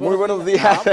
Muy buenos días.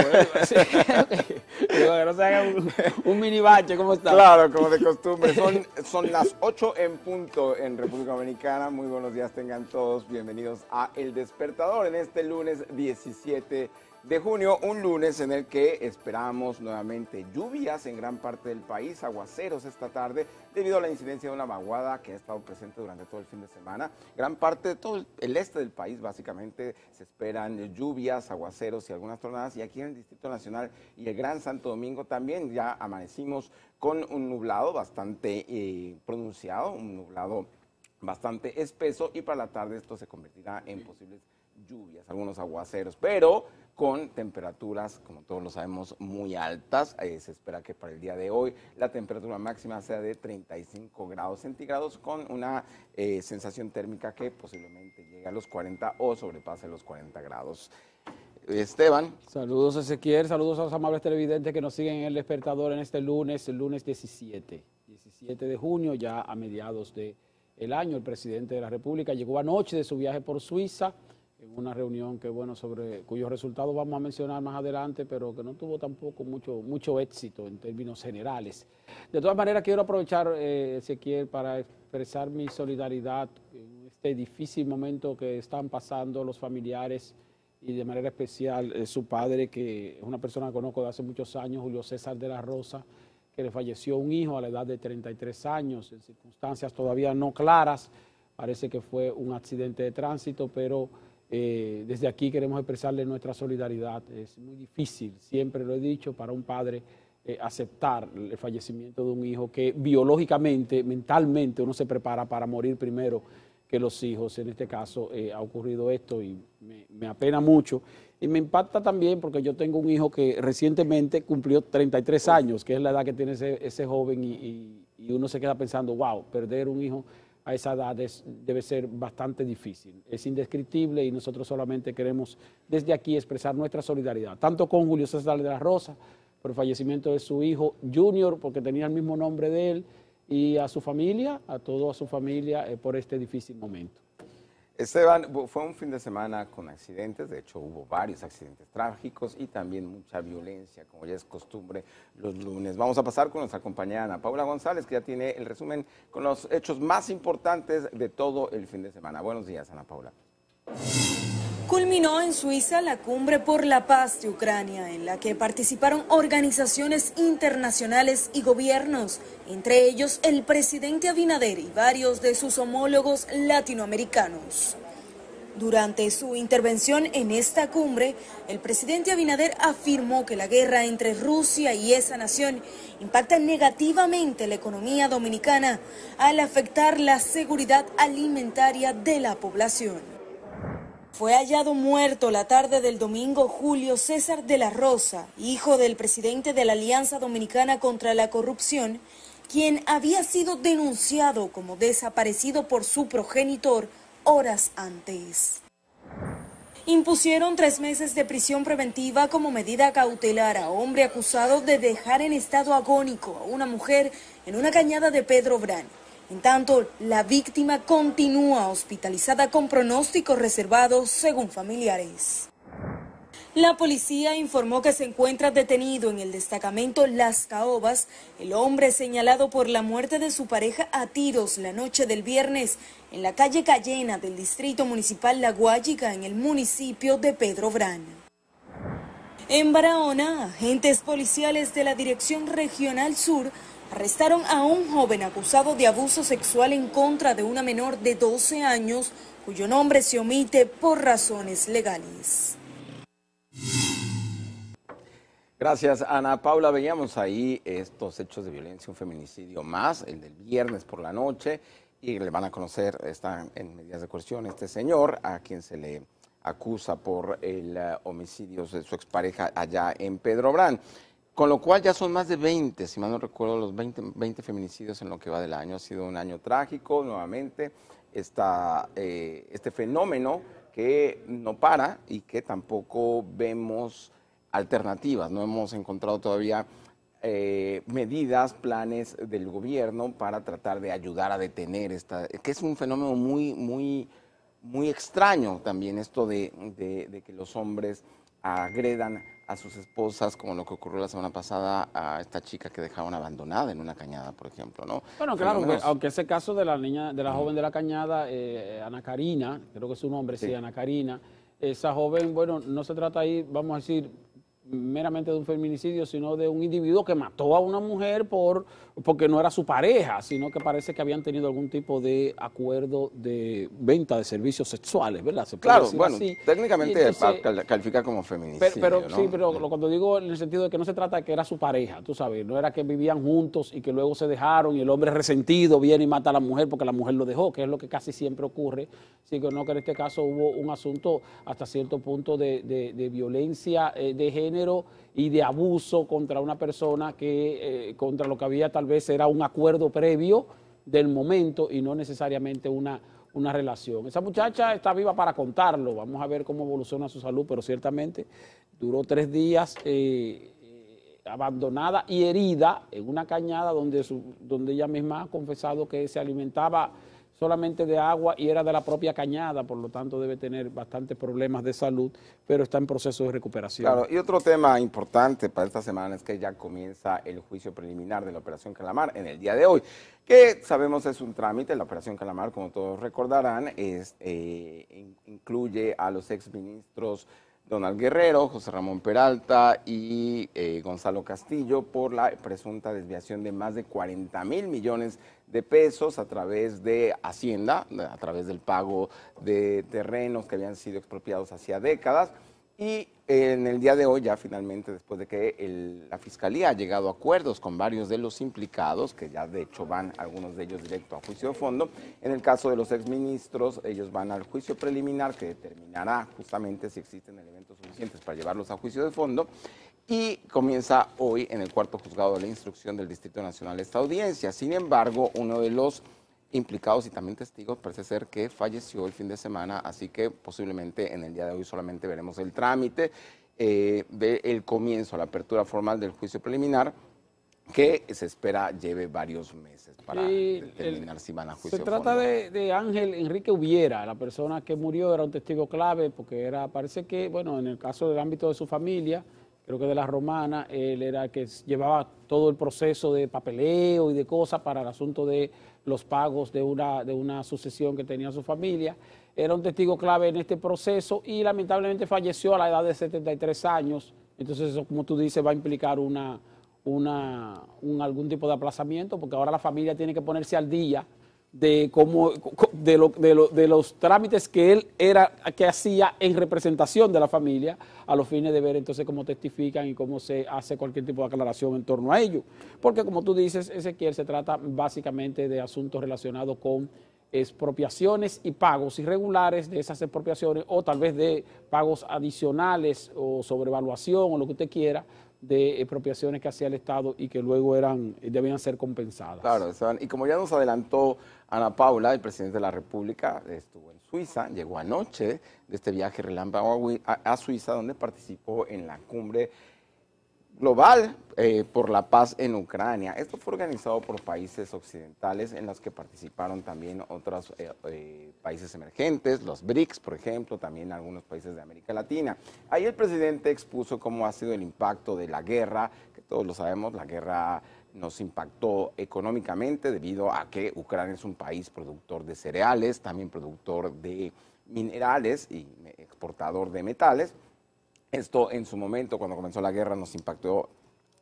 no se un, mini bache, ¿cómo está? Claro, como de costumbre. Son, son las 8 en punto en República Dominicana. Muy buenos días tengan todos. Bienvenidos a El Despertador en este lunes 17 de junio, un lunes en el que esperamos nuevamente lluvias en gran parte del país, aguaceros esta tarde, debido a la incidencia de una vaguada que ha estado presente durante todo el fin de semana. Gran parte de todo el este del país, básicamente, se esperan lluvias, aguaceros y algunas tornadas. Y aquí en el Distrito Nacional y el Gran Santo Domingo también ya amanecimos con un nublado bastante eh, pronunciado, un nublado bastante espeso y para la tarde esto se convertirá en posibles lluvias, algunos aguaceros, pero con temperaturas, como todos lo sabemos, muy altas. Eh, se espera que para el día de hoy la temperatura máxima sea de 35 grados centígrados con una eh, sensación térmica que posiblemente llegue a los 40 o sobrepase los 40 grados. Esteban. Saludos Ezequiel, saludos a los amables televidentes que nos siguen en El Despertador en este lunes, el lunes 17, 17 de junio, ya a mediados del año. El presidente de la República llegó anoche de su viaje por Suiza en una reunión que bueno sobre cuyos resultados vamos a mencionar más adelante, pero que no tuvo tampoco mucho, mucho éxito en términos generales. De todas maneras, quiero aprovechar, eh, Ezequiel, para expresar mi solidaridad en este difícil momento que están pasando los familiares y de manera especial eh, su padre, que es una persona que conozco de hace muchos años, Julio César de la Rosa, que le falleció un hijo a la edad de 33 años, en circunstancias todavía no claras. Parece que fue un accidente de tránsito, pero eh, desde aquí queremos expresarle nuestra solidaridad. Es muy difícil, siempre lo he dicho, para un padre eh, aceptar el fallecimiento de un hijo que biológicamente, mentalmente, uno se prepara para morir primero que los hijos. En este caso eh, ha ocurrido esto y me, apena mucho. Y me impacta también porque yo tengo un hijo que recientemente cumplió 33 años, que es la edad que tiene ese, joven y uno se queda pensando, wow, perder un hijo a esa edad debe ser bastante difícil. Es indescriptible y nosotros solamente queremos desde aquí expresar nuestra solidaridad, tanto con Julio César de la Rosa, por el fallecimiento de su hijo Junior, porque tenía el mismo nombre de él, y a su familia, a toda su familia, eh, por este difícil momento. Esteban, fue un fin de semana con accidentes, de hecho hubo varios accidentes trágicos y también mucha violencia, como ya es costumbre los lunes. Vamos a pasar con nuestra compañera Ana Paula González, que ya tiene el resumen con los hechos más importantes de todo el fin de semana. Buenos días, Ana Paula. Culminó en Suiza la cumbre por la paz de Ucrania, en la que participaron organizaciones internacionales y gobiernos, entre ellos el presidente Abinader y varios de sus homólogos latinoamericanos. Durante su intervención en esta cumbre, el presidente Abinader afirmó que la guerra entre Rusia y esa nación impacta negativamente la economía dominicana al afectar la seguridad alimentaria de la población. Fue hallado muerto la tarde del domingo Julio César de la Rosa, hijo del presidente de la Alianza Dominicana contra la Corrupción, quien había sido denunciado como desaparecido por su progenitor horas antes. Impusieron tres meses de prisión preventiva como medida cautelar a hombre acusado de dejar en estado agónico a una mujer en una cañada de Pedro Brani. En tanto, la víctima continúa hospitalizada con pronóstico reservado según familiares. La policía informó que se encuentra detenido en el destacamento Las Caobas el hombre señalado por la muerte de su pareja a tiros la noche del viernes en la calle Cayena del distrito municipal La Guayica en el municipio de Pedro Brana. En Barahona, agentes policiales de la Dirección Regional Sur arrestaron a un joven acusado de abuso sexual en contra de una menor de 12 años cuyo nombre se omite por razones legales. Gracias, Ana Paula. Veíamos ahí estos hechos de violencia, un feminicidio más, el del viernes por la noche, y le van a conocer, está en medidas de coerción este señor, a quien se le acusa por el eh, homicidio de su expareja allá en Pedro con lo cual ya son más de 20, si mal no recuerdo, los 20, feminicidios en lo que va del año. Ha sido un año trágico, nuevamente, eh, este fenómeno que no para y que tampoco vemos alternativas. No hemos encontrado todavía eh, medidas, planes del gobierno para tratar de ayudar a detener esta, que es un fenómeno muy, muy, muy extraño también esto de que los hombres agredan a sus esposas, como lo que ocurrió la semana pasada a esta chica que dejaron abandonada en una cañada, por ejemplo, ¿no? Bueno, claro, aunque, ese caso de la niña, de la joven de la cañada, eh, Ana Karina, creo que es su nombre, sí Ana Karina, esa joven, bueno, no se trata ahí, vamos a decir, meramente de un feminicidio, sino de un individuo que mató a una mujer por, porque no era su pareja, sino que parece que habían tenido algún tipo de acuerdo de venta de servicios sexuales, ¿verdad? claro, bueno, técnicamente califica como feminicidio. Pero, sí, pero cuando digo en el sentido de que no se trata de que era su pareja, tú sabes, no era que vivían juntos y que luego se dejaron y el hombre resentido viene y mata a la mujer porque la mujer lo dejó, que es lo que casi siempre ocurre, sino que en este caso hubo un asunto hasta cierto punto de violencia eh, de género y de abuso contra una persona que eh, contra lo que había tal vez era un acuerdo previo del momento y no necesariamente una, una relación. Esa muchacha está viva para contarlo, vamos a ver cómo evoluciona su salud, pero ciertamente duró tres días eh, abandonada y herida en una cañada donde, donde ella misma ha confesado que se alimentaba solamente de agua y era de la propia cañada, por lo tanto debe tener bastantes problemas de salud, pero está en proceso de recuperación. Claro, y otro tema importante para esta semana es que ya comienza el juicio preliminar de la Operación Calamar en el día de hoy, que sabemos es un trámite, la Operación Calamar, como todos recordarán, eh, incluye a los exministros Donald Guerrero, José Ramón Peralta y eh, Gonzalo Castillo por la presunta desviación de más de 40 mil millones de de pesos a través de Hacienda, a través del pago de terrenos que habían sido expropiados hacía décadas. Y eh, en el día de hoy, ya finalmente, después de que la Fiscalía ha llegado a acuerdos con varios de los implicados, que ya de hecho van algunos de ellos directo a juicio de fondo, en el caso de los exministros, ellos van al juicio preliminar que determinará justamente si existen elementos suficientes para llevarlos a juicio de fondo y comienza hoy en el cuarto juzgado de la instrucción del Distrito Nacional esta audiencia. Sin embargo, uno de los implicados y también testigos parece ser que falleció el fin de semana, así que posiblemente en el día de hoy solamente veremos el trámite eh, del comienzo, la apertura formal del juicio preliminar que se espera lleve varios meses para terminar determinar si van a juicio. Se trata de, Ángel Enrique Hubiera, la persona que murió era un testigo clave porque era, parece que, bueno, en el caso del ámbito de su familia, creo que de la romana, él era que llevaba todo el proceso de papeleo y de cosas para el asunto de los pagos de una, sucesión que tenía su familia. Era un testigo clave en este proceso y lamentablemente falleció a la edad de 73 años. Entonces eso, como tú dices, va a implicar una, algún tipo de aplazamiento porque ahora la familia tiene que ponerse al día de, cómo, de, lo, de, los trámites que él era que hacía en representación de la familia a los fines de ver entonces cómo testifican y cómo se hace cualquier tipo de aclaración en torno a ello. Porque como tú dices, Ezequiel se trata básicamente de asuntos relacionados con expropiaciones y pagos irregulares de esas expropiaciones o tal vez de pagos adicionales o sobrevaluación o lo que usted quiera de expropiaciones que hacía el Estado y que luego eran eh, debían ser compensadas. Claro, y como ya nos adelantó Ana Paula, el presidente de la República estuvo en Suiza, llegó anoche de este viaje relámpago a Suiza, donde participó en la cumbre global eh, por la paz en Ucrania. Esto fue organizado por países occidentales en los que participaron también otros eh, eh, países emergentes, los BRICS, por ejemplo, también algunos países de América Latina. Ahí el presidente expuso cómo ha sido el impacto de la guerra, que todos lo sabemos, la guerra nos impactó económicamente debido a que Ucrania es un país productor de cereales, también productor de minerales y exportador de metales. Esto en su momento, cuando comenzó la guerra, nos impactó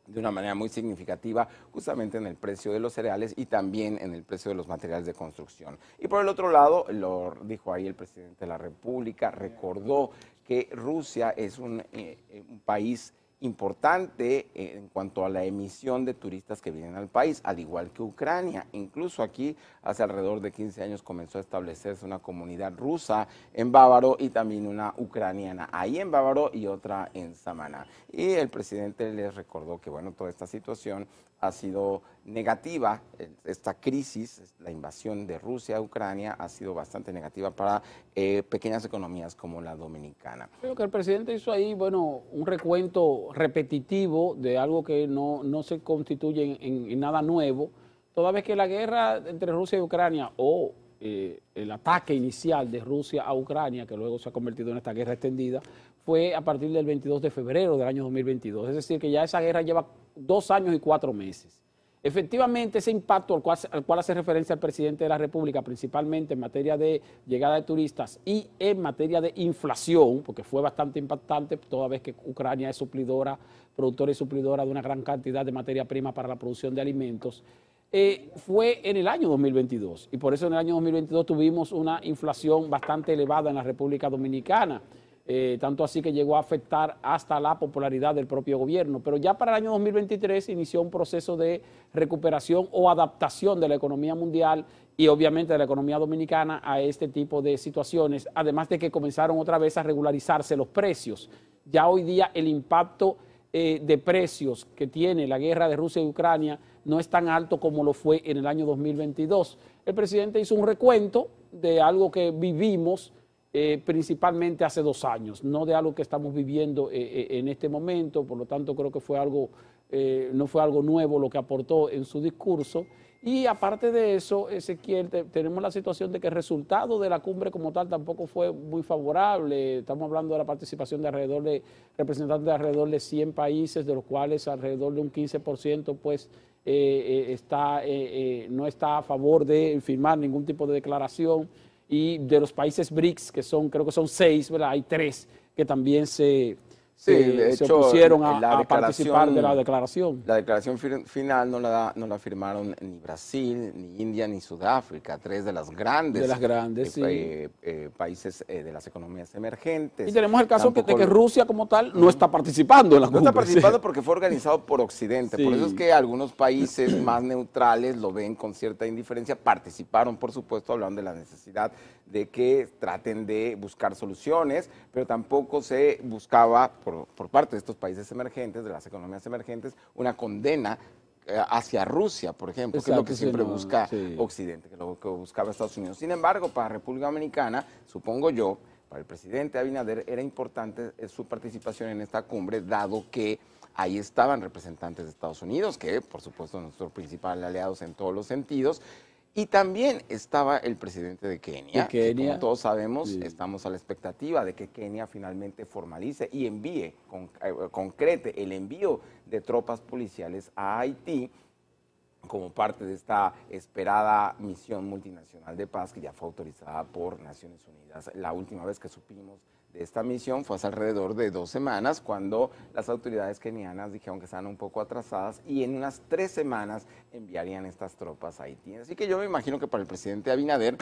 de una manera muy significativa justamente en el precio de los cereales y también en el precio de los materiales de construcción. Y por el otro lado, lo dijo ahí el presidente de la República, recordó que Rusia es un, eh, eh, país importante eh, en cuanto a la emisión de turistas que vienen al país, al igual que Ucrania. Incluso aquí, hace alrededor de 15 años, comenzó a establecerse una comunidad rusa en Bávaro y también una ucraniana ahí en Bávaro y otra en Samana. Y el presidente les recordó que, bueno, toda esta situación ha sido negativa, esta crisis, la invasión de Rusia a Ucrania ha sido bastante negativa para eh, pequeñas economías como la dominicana. Creo que el presidente hizo ahí, bueno, un recuento repetitivo de algo que no, se constituye en, nada nuevo, toda vez que la guerra entre Rusia y Ucrania o eh, el ataque inicial de Rusia a Ucrania, que luego se ha convertido en esta guerra extendida, fue a partir del 22 de febrero del año 2022. Es decir, que ya esa guerra lleva dos años y cuatro meses. Efectivamente, ese impacto al cual, hace referencia el presidente de la República, principalmente en materia de llegada de turistas y en materia de inflación, porque fue bastante impactante, toda vez que Ucrania es suplidora, productora y suplidora de una gran cantidad de materia prima para la producción de alimentos, eh, fue en el año 2022. Y por eso en el año 2022 tuvimos una inflación bastante elevada en la República Dominicana. Eh, tanto así que llegó a afectar hasta la popularidad del propio gobierno. Pero ya para el año 2023 inició un proceso de recuperación o adaptación de la economía mundial y obviamente de la economía dominicana a este tipo de situaciones, además de que comenzaron otra vez a regularizarse los precios. Ya hoy día el impacto eh, de precios que tiene la guerra de Rusia y Ucrania no es tan alto como lo fue en el año 2022. El presidente hizo un recuento de algo que vivimos eh, principalmente hace dos años, no de algo que estamos viviendo eh, eh, en este momento, por lo tanto creo que fue algo, no fue algo nuevo lo que aportó en su discurso. Y aparte de eso, tenemos la situación de que el resultado de la cumbre como tal tampoco fue muy favorable. Estamos hablando de la participación de alrededor de representantes de alrededor de 100 países, de los cuales alrededor de un 15% pues está, no está a favor de firmar ningún tipo de declaración y de los países BRICS, que son, creo que son seis, ¿verdad? Hay tres que también se, Sí, de hecho, se a, participar de la declaración. La declaración final no la, no la firmaron ni Brasil, ni India, ni Sudáfrica, tres de las grandes, las grandes eh, eh, eh, países de las economías emergentes. Y tenemos el caso de que Rusia como tal no está participando en la No está participando porque fue organizado por Occidente. Por eso es que algunos países más neutrales lo ven con cierta indiferencia. Participaron, por supuesto, hablando de la necesidad de que traten de buscar soluciones, pero tampoco se buscaba por, parte de estos países emergentes, de las economías emergentes, una condena eh, hacia Rusia, por ejemplo, que es lo que siempre busca Occidente, que es lo que buscaba Estados Unidos. Sin embargo, para República Dominicana, supongo yo, para el presidente Abinader era importante eh, su participación en esta cumbre, dado que ahí estaban representantes de Estados Unidos, que por supuesto nuestros principales aliados en todos los sentidos, y también estaba el presidente de Kenia. como todos sabemos, estamos a la expectativa de que Kenia finalmente formalice y envíe, con, eh, concrete el envío de tropas policiales a Haití como parte de esta esperada misión multinacional de paz que ya fue autorizada por Naciones Unidas. La última vez que supimos de esta misión fue hace alrededor de dos semanas, cuando las autoridades kenianas dijeron que estaban un poco atrasadas y en unas tres semanas enviarían estas tropas a Haití. Así que yo me imagino que para el presidente Abinader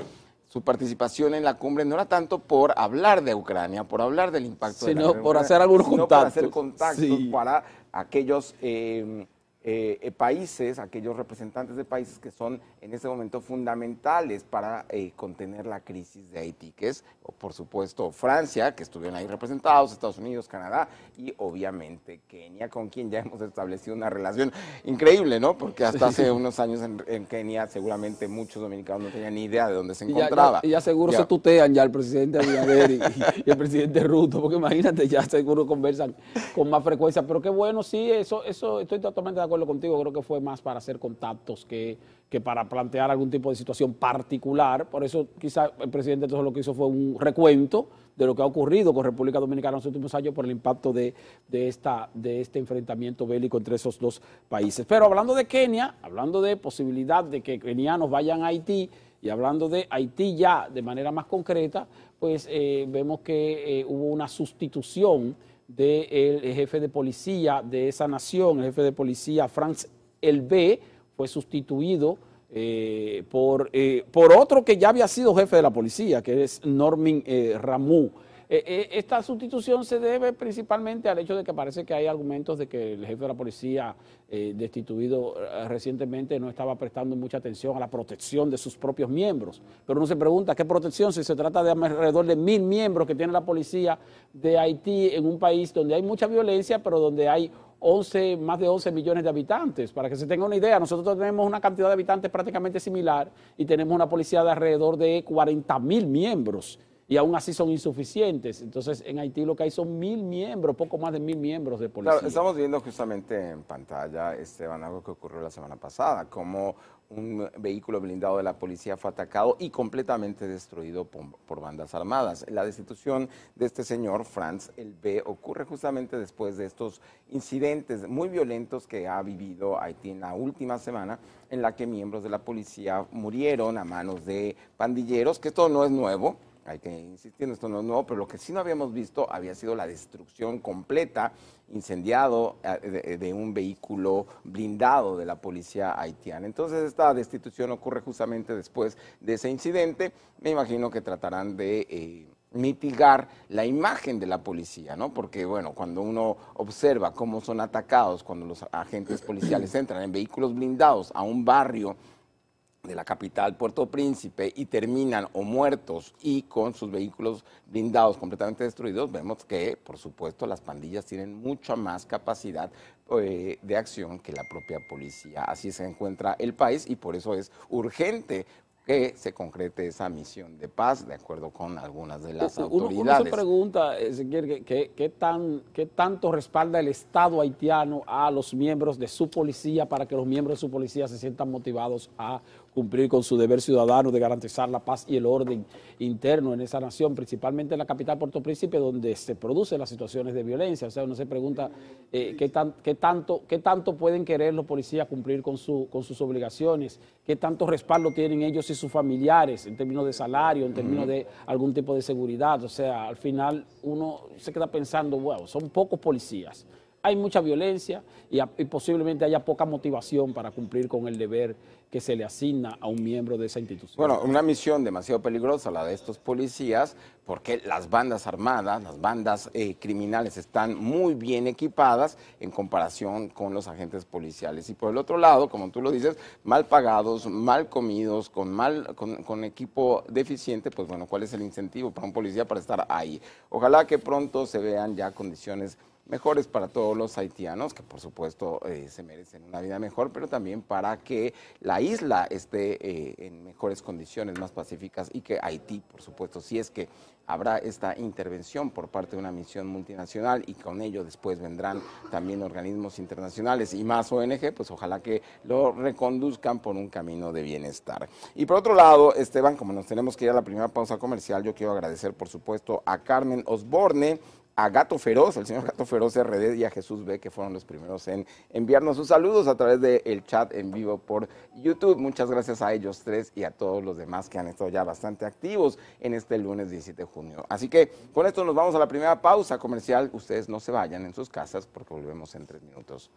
su participación en la cumbre no era tanto por hablar de Ucrania, por hablar del impacto de la por hacer algunos sino por hacer contactos para aquellos eh, eh, eh, países, aquellos representantes de países que son en este momento fundamentales para eh, contener la crisis de Haití, que es, por supuesto, Francia, que estuvieron ahí representados, Estados Unidos, Canadá y obviamente Kenia, con quien ya hemos establecido una relación increíble, ¿no? Porque hasta hace unos años en, Kenia seguramente muchos dominicanos no tenían ni idea de dónde se encontraba. Y ya, seguro se tutean ya el presidente Abinader y, el presidente Ruto, porque imagínate, ya seguro conversan con más frecuencia. Pero qué bueno, sí, eso, eso estoy totalmente de acuerdo lo contigo, creo que fue más para hacer contactos que, para plantear algún tipo de situación particular. Por eso quizá el presidente entonces lo que hizo fue un recuento de lo que ha ocurrido con República Dominicana en los últimos años por el impacto de, esta, de este enfrentamiento bélico entre esos dos países. Pero hablando de Kenia, hablando de posibilidad de que kenianos vayan a Haití y hablando de Haití ya de manera más concreta, pues eh, vemos que eh, hubo una sustitución del jefe de policía de esa nación, el jefe de policía Franz Elbe, fue sustituido eh, por, por, otro que ya había sido jefe de la policía, que es Normin Ramu eh, eh, esta sustitución se debe principalmente al hecho de que parece que hay argumentos de que el jefe de la policía eh, destituido recientemente no estaba prestando mucha atención a la protección de sus propios miembros. Pero uno se pregunta qué protección si se trata de alrededor de mil miembros que tiene la policía de Haití en un país donde hay mucha violencia, pero donde hay 11, más de 11 millones de habitantes. Para que se tenga una idea, nosotros tenemos una cantidad de habitantes prácticamente similar y tenemos una policía de alrededor de 40 mil miembros y aún así son insuficientes. Entonces, en Haití lo que hay son mil miembros, poco más de mil miembros de policía. estamos viendo justamente en pantalla, Esteban, algo que ocurrió la semana pasada, como un vehículo blindado de la policía fue atacado y completamente destruido por, bandas armadas. La destitución de este señor, Franz El B, ocurre justamente después de estos incidentes muy violentos que ha vivido Haití en la última semana, en la que miembros de la policía murieron a manos de pandilleros, que esto no es nuevo, hay que insistir en esto, no es nuevo, pero lo que sí no habíamos visto había sido la destrucción completa, incendiado eh, eh, de, un vehículo blindado de la policía haitiana. Entonces esta destitución ocurre justamente después de ese incidente. Me imagino que tratarán de... Eh, mitigar la imagen de la policía, ¿no? Porque, bueno, cuando uno observa cómo son atacados, cuando los agentes policiales entran en vehículos blindados a un barrio de la capital Puerto Príncipe y terminan o muertos y con sus vehículos blindados completamente destruidos, vemos que, por supuesto, las pandillas tienen mucha más capacidad eh, de acción que la propia policía. Así se encuentra el país y por eso es urgente que se concrete esa misión de paz, de acuerdo con algunas de las autoridades. Uno, se pregunta, Ezequiel, ¿qué, tan, ¿qué tanto respalda el Estado haitiano a los miembros de su policía para que los miembros de su policía se sientan motivados a cumplir con su deber ciudadano de garantizar la paz y el orden interno en esa nación, principalmente en la capital Puerto Príncipe, donde se producen las situaciones de violencia. O sea, uno se pregunta eh, ¿qué, tanto, qué tanto pueden querer los policías cumplir con, su, con sus obligaciones, qué tanto respaldo tienen ellos y sus familiares en términos de salario, en términos de algún tipo de seguridad. O sea, al final uno se queda pensando, wow, son pocos policías hay mucha violencia y, posiblemente haya poca motivación para cumplir con el deber que se le asigna a un miembro de esa institución. Bueno, una misión demasiado peligrosa la de estos policías, porque las bandas armadas, las bandas eh, criminales están muy bien equipadas en comparación con los agentes policiales. Y por el otro lado, como tú lo dices, mal pagados, mal comidos, con, mal, con equipo deficiente, pues bueno, ¿cuál es el incentivo para un policía para estar ahí? Ojalá que pronto se vean ya condiciones mejores para todos los haitianos, que por supuesto eh, se merecen una vida mejor, pero también para que la isla esté eh, en mejores condiciones, más pacíficas, y que Haití, por supuesto, si es que habrá esta intervención por parte de una misión multinacional y con ello después vendrán también organismos internacionales y más ONG, pues ojalá que lo reconduzcan por un camino de bienestar. Y por otro lado, Esteban, como nos tenemos que ir a la primera pausa comercial, yo quiero agradecer, por supuesto, a Carmen Osborne, a Gato Feroz, el señor Gato Feroz RD y a Jesús B, que fueron los primeros en enviarnos sus saludos a través del chat en vivo por YouTube. Muchas gracias a ellos tres y a todos los demás que han estado ya bastante activos en este lunes 17 de junio. Así que con esto nos vamos a la primera pausa comercial. Ustedes no se vayan en sus casas porque volvemos en tres minutos.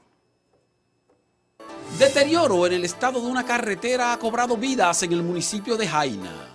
Deterioro en el estado de una carretera ha cobrado vidas en el municipio de Jaina.